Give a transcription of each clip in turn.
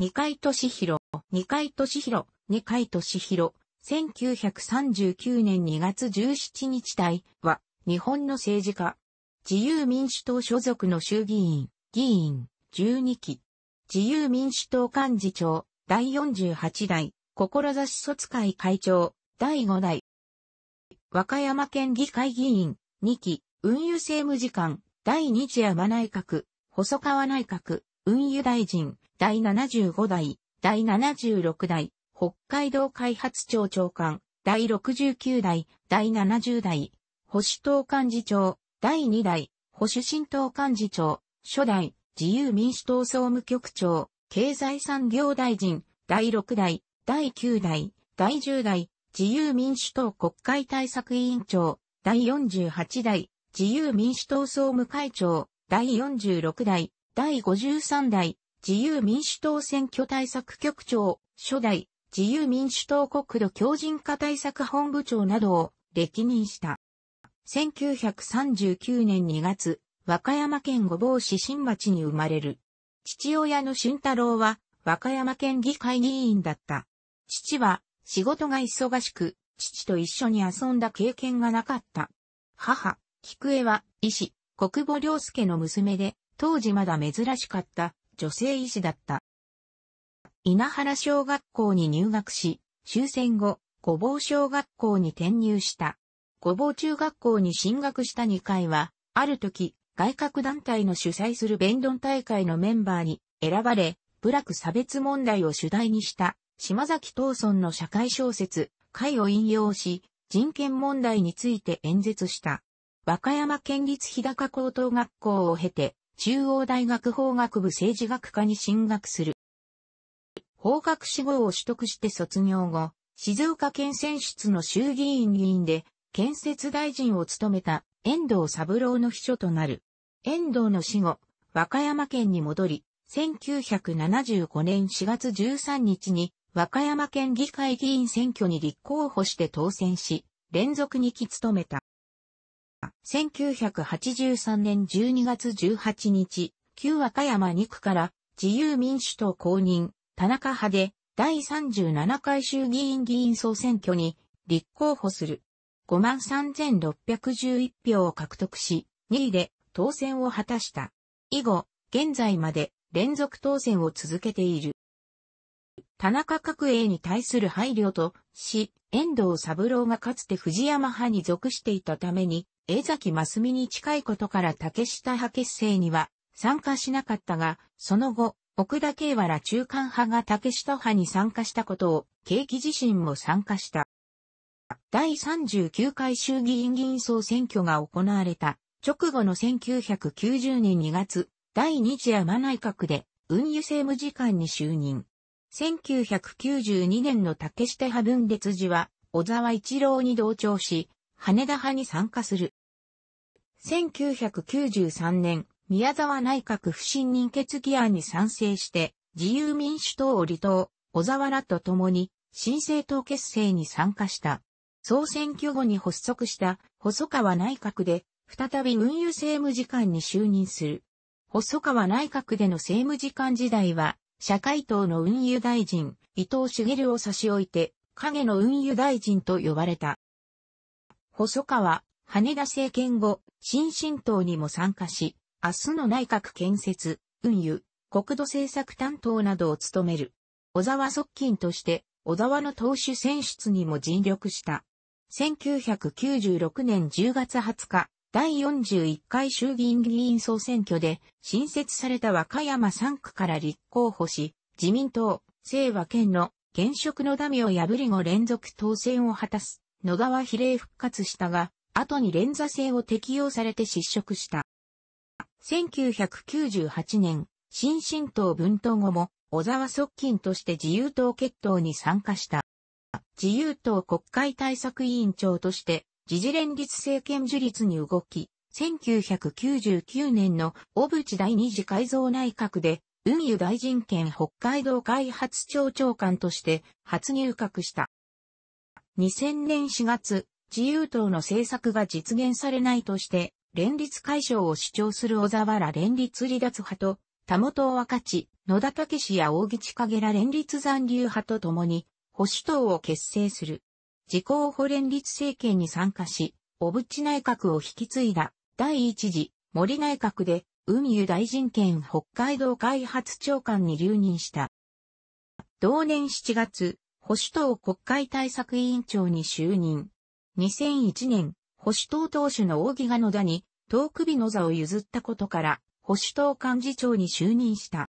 二階俊弘、二階俊弘、二階俊弘、1939年2月17日台は、日本の政治家。自由民主党所属の衆議院、議員、12期。自由民主党幹事長、第48代、志卒会会長、第5代。和歌山県議会議員、2期、運輸政務次官、第2次山内閣、細川内閣、運輸大臣、第75代、第76代、北海道開発庁長官、第69代、第70代、保守党幹事長、第2代、保守新党幹事長、初代、自由民主党総務局長、経済産業大臣、第6代、第9代、第10代、自由民主党国会対策委員長、第48代、自由民主党総務会長、第46代、第53代、自由民主党選挙対策局長、初代、自由民主党国土強靭化対策本部長などを歴任した。1939年2月、和歌山県御坊市新町に生まれる。父親の俊太郎は、和歌山県議会議員だった。父は、仕事が忙しく、父と一緒に遊んだ経験がなかった。母、菊江は、医師、国母良介の娘で、当時まだ珍しかった、女性医師だった。稲原小学校に入学し、終戦後、ごぼう小学校に転入した。ごぼう中学校に進学した2回は、ある時、外郭団体の主催する弁論大会のメンバーに選ばれ、部落差別問題を主題にした、島崎東村の社会小説、会を引用し、人権問題について演説した。和歌山県立日高高等学校を経て、中央大学法学部政治学科に進学する。法学士号を取得して卒業後、静岡県選出の衆議院議員で、建設大臣を務めた遠藤三郎の秘書となる。遠藤の死後、和歌山県に戻り、1975年4月13日に和歌山県議会議員選挙に立候補して当選し、連続2期務めた。1983年12月18日、旧和歌山2区から自由民主党公認、田中派で第37回衆議院議員総選挙に立候補する。53,611票を獲得し、2位で当選を果たした。以後、現在まで連続当選を続けている。田中角栄に対する配慮とし、遠藤三郎がかつて藤山派に属していたために、江崎真澄に近いことから竹下派結成には参加しなかったが、その後、奥田慶原中間派が竹下派に参加したことを、景気自身も参加した。第39回衆議院議員総選挙が行われた直後の1990年2月、第2次山内閣で運輸政務次官に就任。1992年の竹下派分裂時は、小沢一郎に同調し、羽田派に参加する。1993年、宮沢内閣不信任決議案に賛成して、自由民主党を離党、小沢らと共に、新政党結成に参加した。総選挙後に発足した細川内閣で、再び運輸政務次官に就任する。細川内閣での政務次官時代は、社会党の運輸大臣、伊藤茂を差し置いて、影の運輸大臣と呼ばれた。細川、羽田政権後、新進党にも参加し、明日の内閣建設、運輸、国土政策担当などを務める。小沢側近として、小沢の党首選出にも尽力した。1996年10月20日、第41回衆議院議員総選挙で新設された和歌山3区から立候補し、自民党、清和県の現職のダミを破り後連続当選を果たす野川比例復活したが、後に連座制を適用されて失職した。1998年、新進党分党後も小沢側近として自由党決闘に参加した。自由党国会対策委員長として時事連立政権樹立に動き、1999年の小渕第二次改造内閣で、運輸大臣兼北海道開発庁長官として初入閣した。2000年4月、自由党の政策が実現されないとして、連立解消を主張する小沢ら連立離脱派と、田本若地、野田武史や大口影ら連立残留派と共に、保守党を結成する。自公保連立政権に参加し、小渕内閣を引き継いだ第一次森内閣で、海湯大臣兼北海道開発長官に留任した。同年7月、保守党国会対策委員長に就任。2001年、保守党党首の扇が野田に、く、首の座を譲ったことから、保守党幹事長に就任した。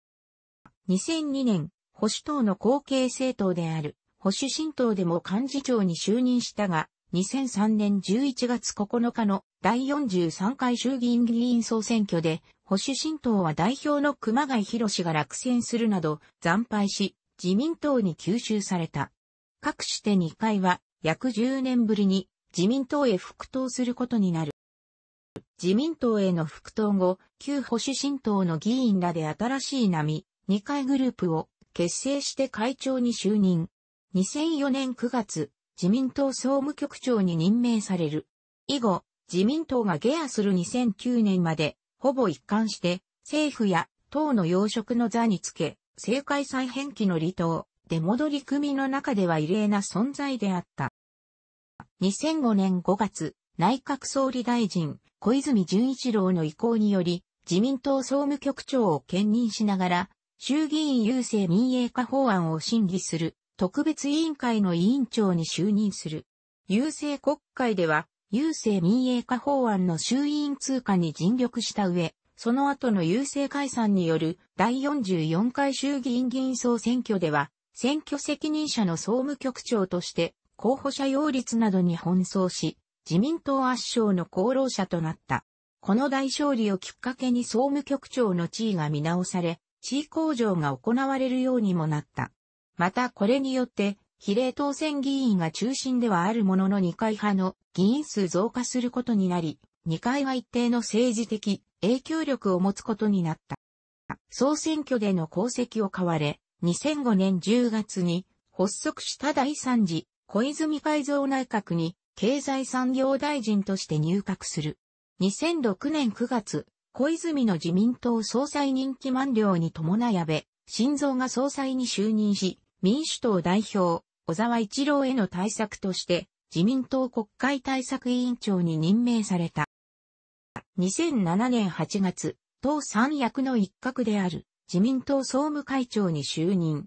2002年、保守党の後継政党である、保守新党でも幹事長に就任したが、2003年11月9日の第43回衆議院議員総選挙で、保守新党は代表の熊谷博士が落選するなど惨敗し、自民党に吸収された。各して2回は約10年ぶりに自民党へ復党することになる。自民党への復党後、旧保守新党の議員らで新しい波、2階グループを結成して会長に就任。2004年9月、自民党総務局長に任命される。以後、自民党が下野する2009年まで、ほぼ一貫して、政府や党の要職の座につけ、政界再編期の離党、出戻り組の中では異例な存在であった。2005年5月、内閣総理大臣、小泉純一郎の意向により、自民党総務局長を兼任しながら、衆議院郵政民営化法案を審議する特別委員会の委員長に就任する。郵政国会では、郵政民営化法案の衆院通過に尽力した上、その後の郵政解散による第44回衆議院議員総選挙では、選挙責任者の総務局長として、候補者擁立などに奔走し、自民党圧勝の功労者となった。この大勝利をきっかけに総務局長の地位が見直され、地位向上が行われるようにもなった。またこれによって、比例当選議員が中心ではあるものの二階派の議員数増加することになり、二階は一定の政治的影響力を持つことになった。総選挙での功績を買われ、2005年10月に発足した第三次小泉改造内閣に経済産業大臣として入閣する。2006年9月、小泉の自民党総裁任期満了に伴い安倍、新造が総裁に就任し、民主党代表、小沢一郎への対策として、自民党国会対策委員長に任命された。2007年8月、党三役の一角である自民党総務会長に就任。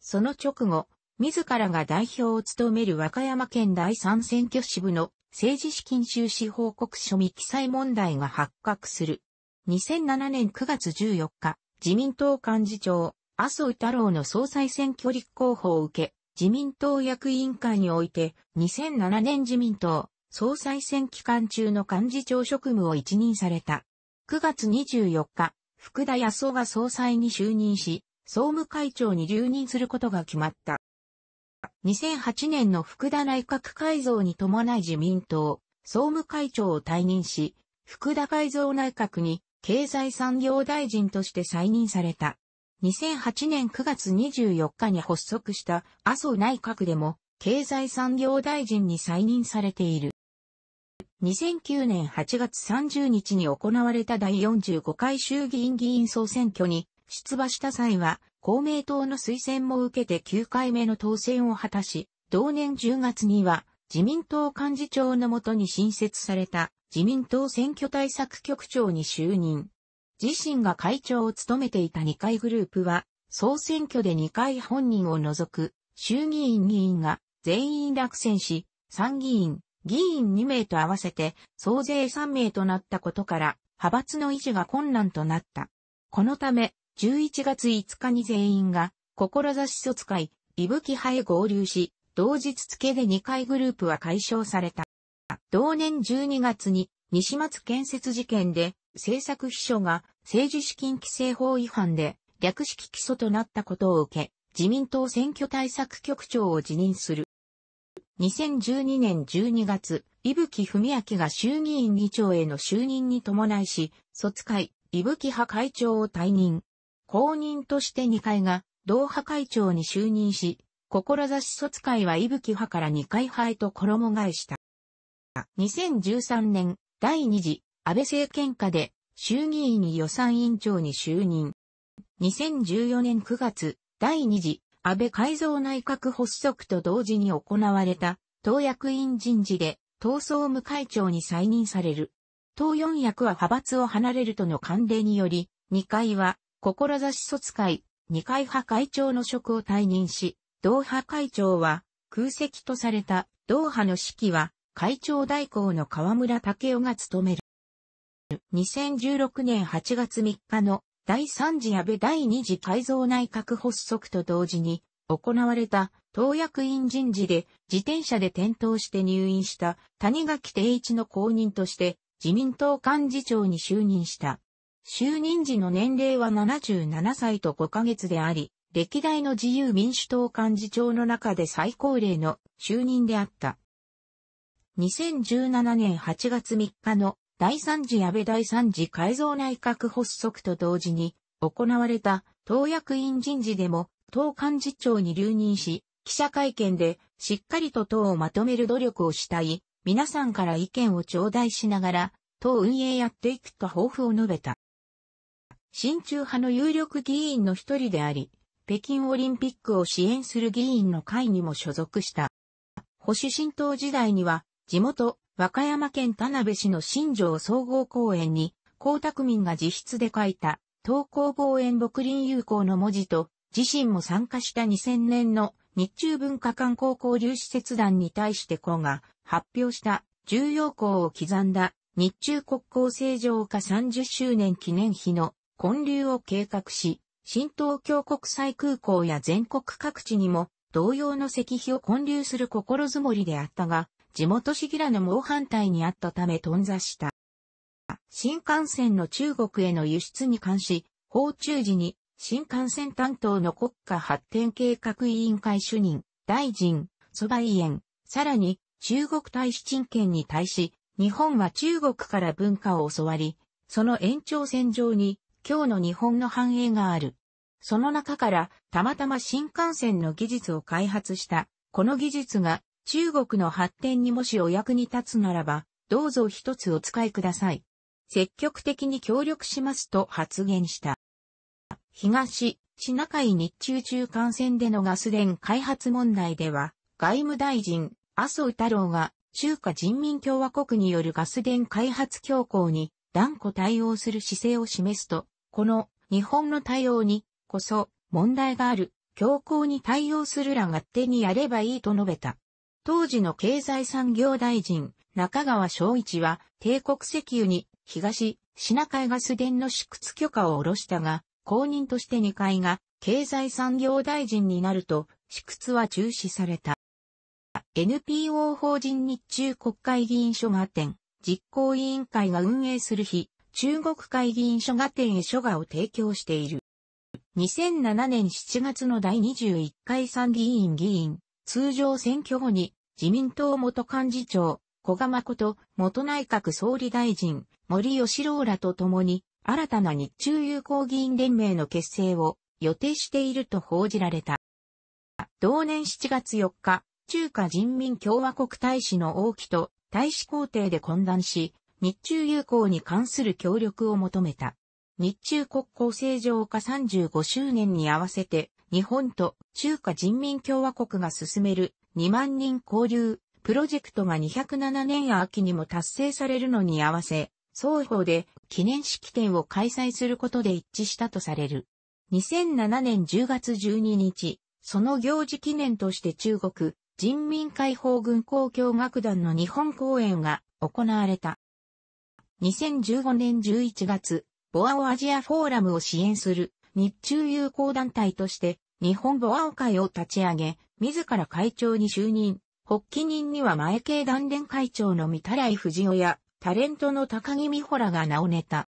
その直後、自らが代表を務める和歌山県第三選挙支部の政治資金収支報告書未記載問題が発覚する。2007年9月14日、自民党幹事長、麻生太郎の総裁選挙立候補を受け、自民党役員会において、2007年自民党総裁選期間中の幹事長職務を一任された。9月24日、福田康夫が総裁に就任し、総務会長に留任することが決まった。2008年の福田内閣改造に伴い自民党総務会長を退任し、福田改造内閣に経済産業大臣として再任された。2008年9月24日に発足した麻生内閣でも経済産業大臣に再任されている。2009年8月30日に行われた第45回衆議院議員総選挙に出馬した際は公明党の推薦も受けて9回目の当選を果たし、同年10月には自民党幹事長のもとに新設された自民党選挙対策局長に就任。自身が会長を務めていた二階グループは、総選挙で二階本人を除く衆議院議員が全員落選し、参議院、議員2名と合わせて総勢3名となったことから、派閥の維持が困難となった。このため、11月5日に全員が、志卒会、伊吹派へ合流し、同日付で二階グループは解消された。同年12月に、西松建設事件で、政策秘書が政治資金規正法違反で略式起訴となったことを受け、自民党選挙対策局長を辞任する。2012年12月、伊吹文明が衆議院議長への就任に伴いし、卒会、伊吹派会長を退任。公認として二階が、同派会長に就任し、志卒会は伊吹派から二階派へと衣替えした。2013年、第二次安倍政権下で衆議院予算委員長に就任。2014年9月、第2次安倍改造内閣発足と同時に行われた党役員人事で党総務会長に再任される。党四役は派閥を離れるとの慣例により、二階は、志卒会、二階派会長の職を退任し、同派会長は空席とされた同派の指揮は会長代行の河村武雄が務める。2016年8月3日の第3次安倍第2次改造内閣発足と同時に行われた党役員人事で自転車で転倒して入院した谷垣定一の後任として自民党幹事長に就任した。就任時の年齢は77歳と5ヶ月であり、歴代の自由民主党幹事長の中で最高齢の就任であった。2017年8月3日の第三次安倍第三次改造内閣発足と同時に行われた党役員人事でも党幹事長に留任し、記者会見でしっかりと党をまとめる努力をしたい、皆さんから意見を頂戴しながら、党運営やっていくと抱負を述べた。親中派の有力議員の一人であり、北京オリンピックを支援する議員の会にも所属した。保守新党時代には、地元、和歌山県田辺市の新城総合公園に、江沢民が自筆で書いた、東光望遠木林友好の文字と、自身も参加した2000年の日中文化観光交流施設団に対して子が発表した重要項を刻んだ日中国交正常化30周年記念碑の建立を計画し、新東京国際空港や全国各地にも同様の石碑を建立する心づもりであったが、地元市議らの猛反対にあったため頓挫した。新幹線の中国への輸出に関し、訪中時に新幹線担当の国家発展計画委員会主任、大臣、蘇梅園、さらに中国大使陳建に対し、日本は中国から文化を教わり、その延長線上に今日の日本の繁栄がある。その中からたまたま新幹線の技術を開発した、この技術が中国の発展にもしお役に立つならば、どうぞ一つお使いください。積極的に協力しますと発言した。東、シナ海日中中間線でのガス田開発問題では、外務大臣、麻生太郎が、中華人民共和国によるガス田開発強行に断固対応する姿勢を示すと、この日本の対応にこそ問題がある、強行に対応するら勝手にやればいいと述べた。当時の経済産業大臣、中川昭一は、帝国石油に、東、品海ガス田の試掘許可を下ろしたが、公認として2階が、経済産業大臣になると、試掘は中止された。NPO 法人日中国会議員書が展、実行委員会が運営する日、中国会議員書が展へ書画を提供している。2007年7月の第21回参議院議員、通常選挙後に自民党元幹事長、小賀誠、元内閣総理大臣、森吉郎らと共に、新たな日中友好議員連盟の結成を予定していると報じられた。同年7月4日、中華人民共和国大使の王毅と大使公邸で懇談し、日中友好に関する協力を求めた。日中国交正常化35周年に合わせて、日本と中華人民共和国が進める2万人交流、プロジェクトが207年秋にも達成されるのに合わせ、双方で記念式典を開催することで一致したとされる。2007年10月12日、その行事記念として中国人民解放軍交響楽団の日本公演が行われた。2015年11月、ボアオアジアフォーラムを支援する日中友好団体として日本ボアオ会を立ち上げ、自ら会長に就任。発起人には前系団連会長の三田来藤夫や、タレントの高木美穂らが名を寝た。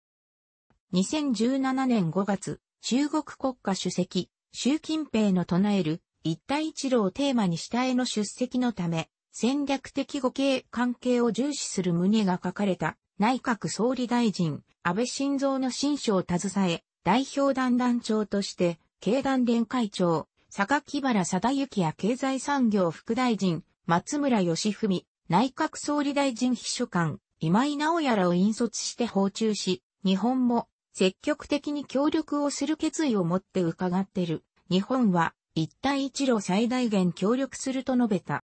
2017年5月、中国国家主席、習近平の唱える一帯一路をテーマに下への出席のため、戦略的互恵関係を重視する旨が書かれた内閣総理大臣、安倍晋三の新書を携え、代表団団長として、経団連会長、榊原貞之や経済産業副大臣、松村義文、内閣総理大臣秘書官、今井直也らを引率して訪中し、日本も積極的に協力をする決意を持って伺ってる。日本は一帯一路最大限協力すると述べた。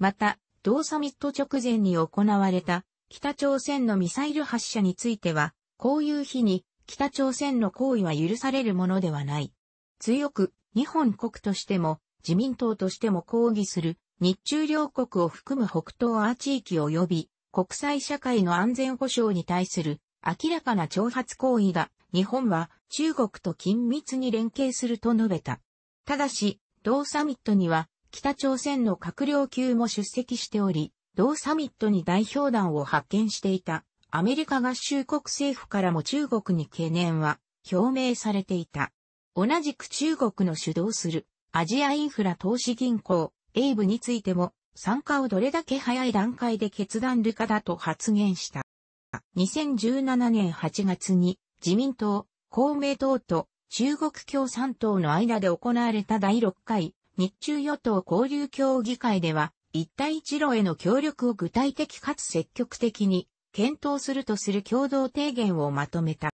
また、同サミット直前に行われた北朝鮮のミサイル発射については、こういう日に北朝鮮の行為は許されるものではない。強く日本国としても、自民党としても抗議する、日中両国を含む北東ア地域及び、国際社会の安全保障に対する、明らかな挑発行為だ、日本は中国と緊密に連携すると述べた。ただし、同サミットには北朝鮮の閣僚級も出席しており、同サミットに代表団を派遣していたアメリカ合衆国政府からも中国に懸念は表明されていた。同じく中国の主導するアジアインフラ投資銀行、エイブについても、参加をどれだけ早い段階で決断るかだと発言した。2017年8月に自民党、公明党と中国共産党の間で行われた第6回日中与党交流協議会では一帯一路への協力を具体的かつ積極的に検討するとする共同提言をまとめた。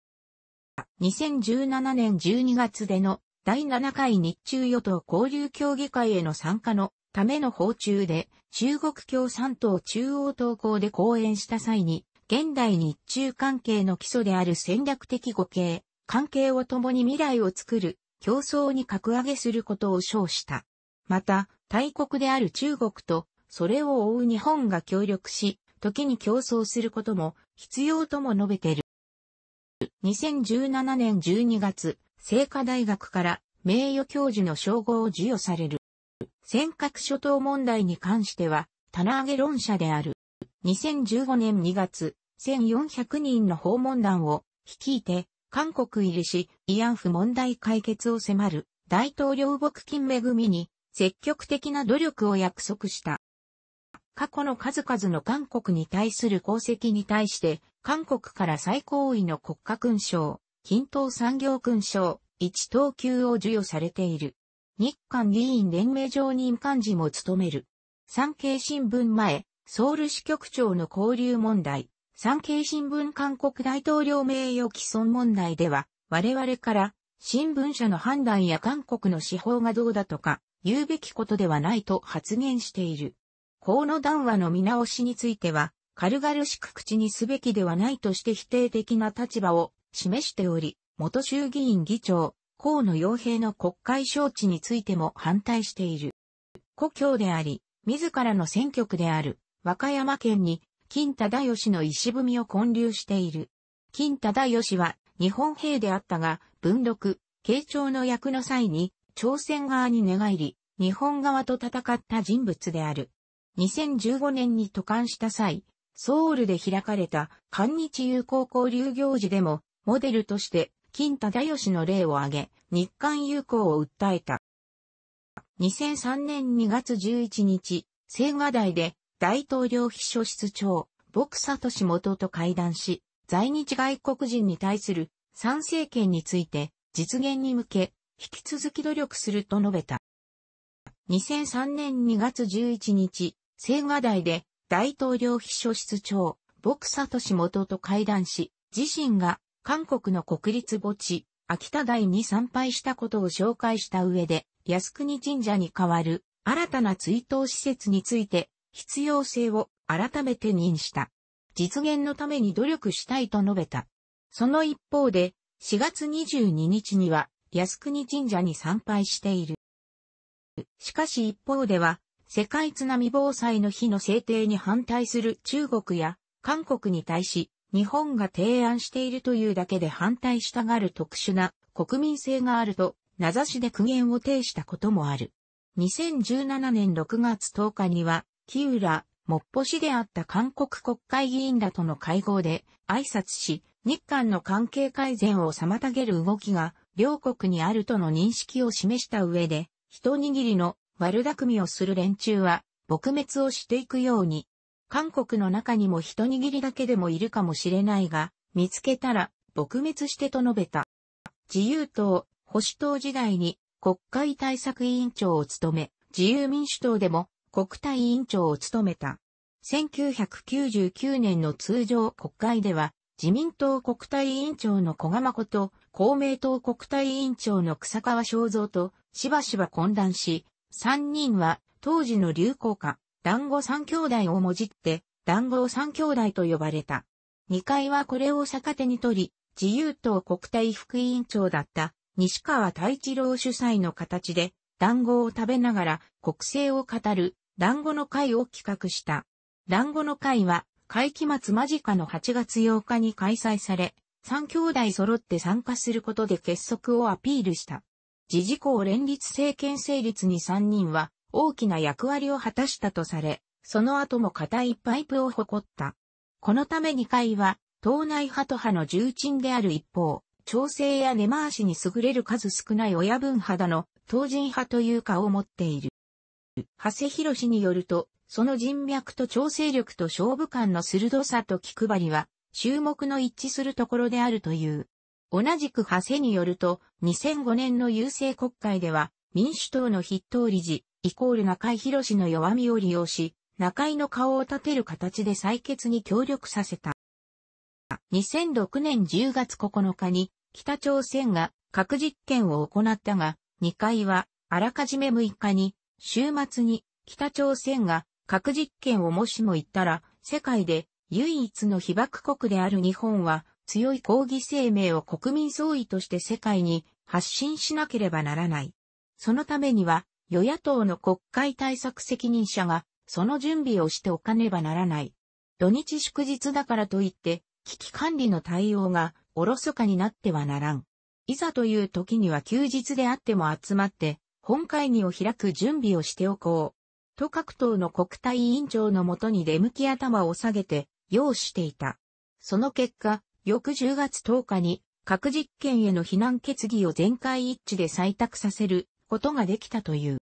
2017年12月での第7回日中与党交流協議会への参加のための訪中で中国共産党中央党校で講演した際に現代日中関係の基礎である戦略的互恵、関係を共に未来を作る競争に格上げすることを称した。また、大国である中国とそれを追う日本が協力し、時に競争することも必要とも述べている。2017年12月、聖火大学から名誉教授の称号を授与される。尖閣諸島問題に関しては、棚上げ論者である。2015年2月、1400人の訪問団を率いて、韓国入りし、慰安婦問題解決を迫る大統領募金恵みに積極的な努力を約束した。過去の数々の韓国に対する功績に対して、韓国から最高位の国家勲章、均等産業勲章、一等級を授与されている。日韓議員連盟常任幹事も務める。産経新聞前、ソウル支局長の交流問題、産経新聞韓国大統領名誉毀損問題では、我々から新聞社の判断や韓国の司法がどうだとか、言うべきことではないと発言している。河野談話の見直しについては、軽々しく口にすべきではないとして否定的な立場を示しており、元衆議院議長、河野洋平の国会招致についても反対している。故郷であり、自らの選挙区である、和歌山県に、金忠義の石踏みを建立している。金忠義は、日本兵であったが、文禄、慶長の役の際に、朝鮮側に寝返り、日本側と戦った人物である。2015年に渡韓した際、ソウルで開かれた韓日友好交流行事でも、モデルとして金忠義の例を挙げ、日韓友好を訴えた。2003年2月11日、青瓦台で大統領秘書室長、牧佐俊元と会談し、在日外国人に対する参政権について実現に向け、引き続き努力すると述べた。2003年2月11日、青瓦台で大統領秘書室長、牧佐利元と会談し、自身が韓国の国立墓地、秋田台に参拝したことを紹介した上で、靖国神社に代わる新たな追悼施設について必要性を改めて認した。実現のために努力したいと述べた。その一方で、4月22日には靖国神社に参拝している。しかし一方では、世界津波防災の日の制定に反対する中国や韓国に対し、日本が提案しているというだけで反対したがる特殊な国民性があると、名指しで苦言を呈したこともある。2017年6月10日には、木浦、もっぽしであった韓国国会議員らとの会合で挨拶し、日韓の関係改善を妨げる動きが両国にあるとの認識を示した上で、一握りの悪巧みをする連中は、撲滅をしていくように、韓国の中にも一握りだけでもいるかもしれないが、見つけたら、撲滅してと述べた。自由党、保守党時代に国会対策委員長を務め、自由民主党でも国対委員長を務めた。1999年の通常国会では、自民党国対委員長の小賀子と公明党国対委員長の草川正蔵としばしば混乱し、三人は当時の流行歌、団子三兄弟をもじって、団子を三兄弟と呼ばれた。二階はこれを逆手に取り、自由党国体副委員長だった西川太一郎主催の形で、団子を食べながら国政を語る団子の会を企画した。団子の会は会期末間近の8月8日に開催され、三兄弟揃って参加することで結束をアピールした。自治公連立政権成立に3人は大きな役割を果たしたとされ、その後も固いパイプを誇った。このため2階は、党内派と派の重鎮である一方、調整や根回しに優れる数少ない親分肌の党人派という顔を持っている。長谷博氏によると、その人脈と調整力と勝負感の鋭さと気配りは、注目の一致するところであるという。同じく派生によると、2005年の郵政国会では、民主党の筆頭理事、イコール中井博士の弱みを利用し、中井の顔を立てる形で採決に協力させた。2006年10月9日に、北朝鮮が核実験を行ったが、2回は、あらかじめ6日に、週末に、北朝鮮が核実験をもしも言ったら、世界で唯一の被爆国である日本は、強い抗議声明を国民総意として世界に発信しなければならない。そのためには、与野党の国会対策責任者が、その準備をしておかねばならない。土日祝日だからといって、危機管理の対応がおろそかになってはならん。いざという時には休日であっても集まって、本会議を開く準備をしておこう。と各党の国対委員長のもとに出向き頭を下げて、意していた。その結果、翌10月10日に核実験への非難決議を全会一致で採択させることができたという。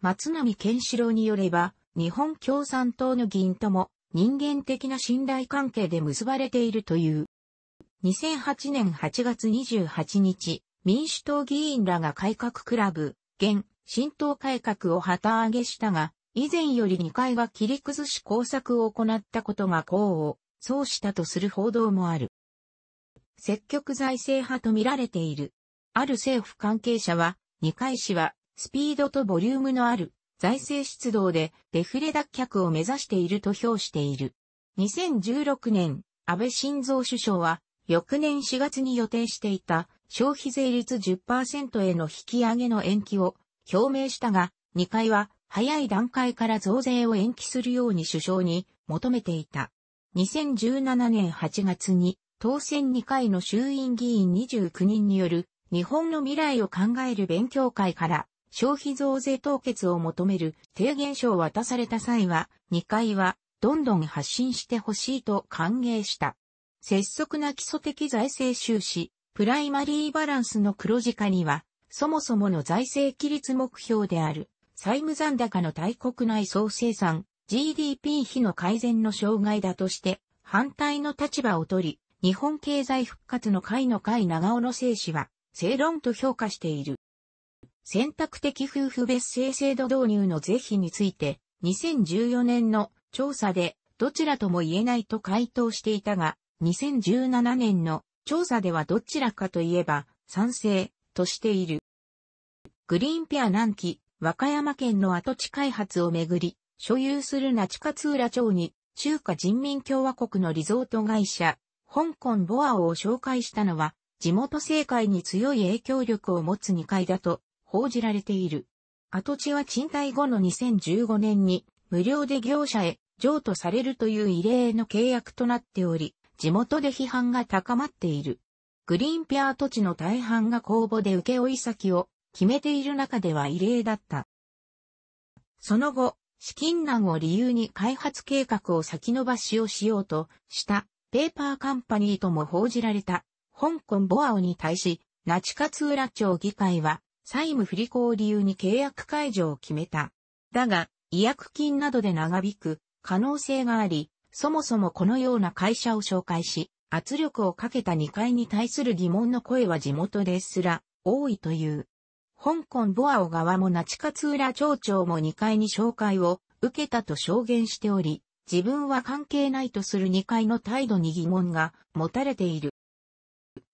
松並健志郎によれば、日本共産党の議員とも人間的な信頼関係で結ばれているという。2008年8月28日、民主党議員らが改革クラブ、現、新党改革を旗揚げしたが、以前より2回は切り崩し工作を行ったことが功を奏したとする報道もある。積極財政派と見られている。ある政府関係者は、二階氏は、スピードとボリュームのある、財政出動で、デフレ脱却を目指していると評している。2016年、安倍晋三首相は、翌年4月に予定していた、消費税率10%への引き上げの延期を表明したが、二階は、早い段階から増税を延期するように首相に求めていた。2017年8月に当選2回の衆院議員29人による日本の未来を考える勉強会から消費増税凍結を求める提言書を渡された際は、2回はどんどん発信してほしいと歓迎した。拙速な基礎的財政収支、プライマリーバランスの黒字化には、そもそもの財政規律目標である、債務残高の大国内総生産、GDP 比の改善の障害だとして、反対の立場を取り、日本経済復活の会の会長尾の生氏は、正論と評価している。選択的夫婦別姓制度導入の是非について、2014年の調査で、どちらとも言えないと回答していたが、2017年の調査ではどちらかといえば、賛成としている。グリーンペア南紀、和歌山県の跡地開発をめぐり、所有する那智勝浦町に、中華人民共和国のリゾート会社、香港ボアオを紹介したのは、地元政界に強い影響力を持つ2階だと報じられている。跡地は賃貸後の2015年に無料で業者へ譲渡されるという異例の契約となっており、地元で批判が高まっている。グリーンピア跡地の大半が公募で請負先を決めている中では異例だった。その後、資金難を理由に開発計画を先延ばしをしようとしたペーパーカンパニーとも報じられた、香港ボアオに対し、那智勝浦町議会は、債務不履行を理由に契約解除を決めた。だが、違約金などで長引く可能性があり、そもそもこのような会社を紹介し、圧力をかけた2階に対する疑問の声は地元ですら多いという。香港ボアオ側も那智勝浦町長も2階に紹介を受けたと証言しており、自分は関係ないとする2階の態度に疑問が持たれている。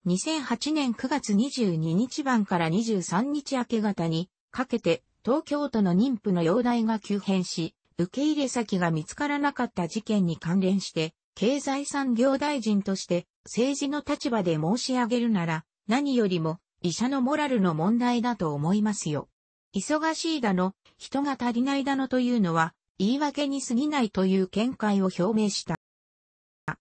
2008年9月22日晩から23日明け方にかけて東京都の妊婦の容体が急変し、受け入れ先が見つからなかった事件に関連して、経済産業大臣として政治の立場で申し上げるなら、何よりも医者のモラルの問題だと思いますよ。忙しいだの、人が足りないだのというのは、言い訳に過ぎないという見解を表明した。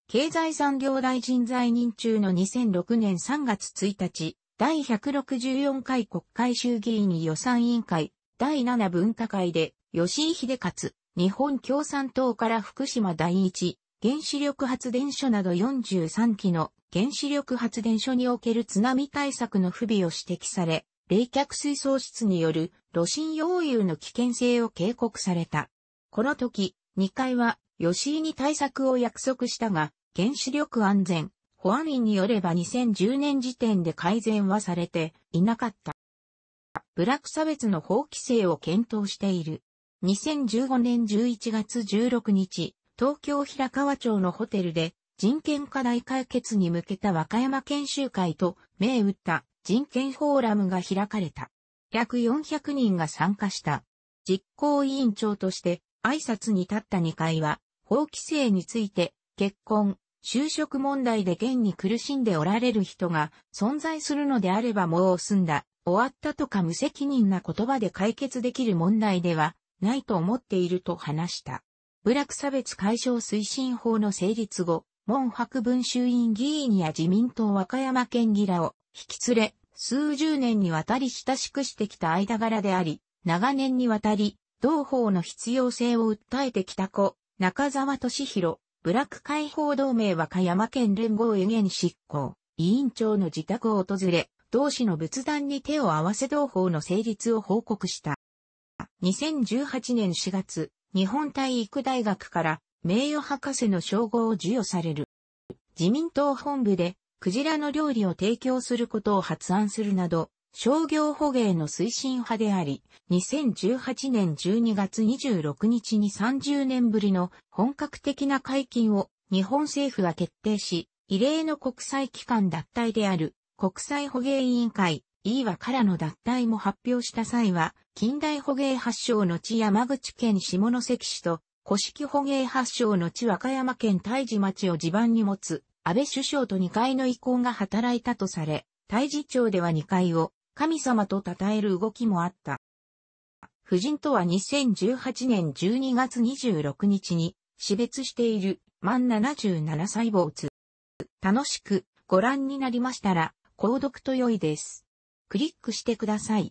経済産業大臣在任中の2006年3月1日、第164回国会衆議院予算委員会、第7分科会で、吉井秀勝、日本共産党から福島第一、原子力発電所など43基の原子力発電所における津波対策の不備を指摘され、冷却水槽室による炉心溶融の危険性を警告された。この時、二階は吉井に対策を約束したが、原子力安全、保安院によれば2010年時点で改善はされていなかった。ブラック差別の法規制を検討している。2015年11月16日、東京平川町のホテルで人権課題解決に向けた和歌山研修会と銘打った人権フォーラムが開かれた。約400人が参加した。実行委員長として挨拶に立った2回は、法規制について、結婚、就職問題で現に苦しんでおられる人が存在するのであればもう済んだ、終わったとか無責任な言葉で解決できる問題ではないと思っていると話した。部落差別解消推進法の成立後、門白文衆院議員や自民党和歌山県議らを引き連れ、数十年にわたり親しくしてきた間柄であり、長年にわたり同法の必要性を訴えてきた子、中沢俊弘、ブラック解放同盟和歌山県連合へ現執行、委員長の自宅を訪れ、同志の仏壇に手を合わせ同法の成立を報告した。2018年4月、日本体育大学から名誉博士の称号を授与される。自民党本部で、クジラの料理を提供することを発案するなど、商業捕鯨の推進派であり、2018年12月26日に30年ぶりの本格的な解禁を日本政府は決定し、異例の国際機関脱退である国際捕鯨委員会、E はからの脱退も発表した際は、近代捕鯨発祥の地山口県下関市と、古式捕鯨発祥の地和歌山県大治町を地盤に持つ、安倍首相と2階の意向が働いたとされ、大治町では2階を、神様と称える動きもあった。夫人とは2018年12月26日に死別している満77細胞つ。楽しくご覧になりましたら、購読と良いです。クリックしてください。